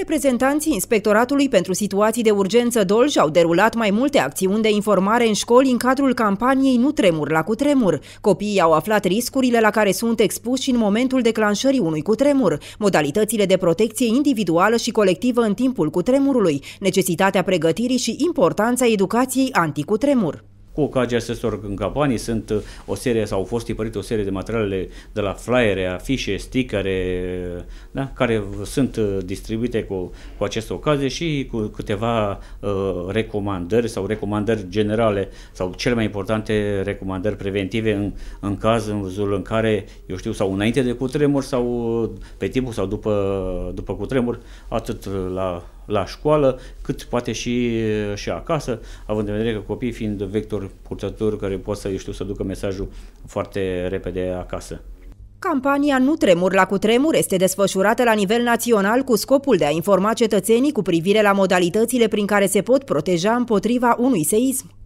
Reprezentanții Inspectoratului pentru Situații de Urgență Dolj au derulat mai multe acțiuni de informare în școli în cadrul campaniei Nu tremur la cutremur. Copiii au aflat riscurile la care sunt expuși în momentul declanșării unui cutremur, modalitățile de protecție individuală și colectivă în timpul cutremurului, necesitatea pregătirii și importanța educației anticutremur. Cu ocazia acestor campanii sunt uh, o serie, sau au fost tipărite o serie de materiale de la flyere, afișe, sticare, uh, da? care sunt uh, distribuite cu, cu aceste ocazie și cu câteva uh, recomandări sau recomandări generale sau cele mai importante recomandări preventive în, în caz, în văzul în care, eu știu, sau înainte de cutremur sau pe timpul sau după, după cutremur, atât la la școală, cât poate și, și acasă, având în vedere că copiii fiind vectori purtători care pot să, știu, să ducă mesajul foarte repede acasă. Campania Nu tremur la cutremur este desfășurată la nivel național cu scopul de a informa cetățenii cu privire la modalitățile prin care se pot proteja împotriva unui seism.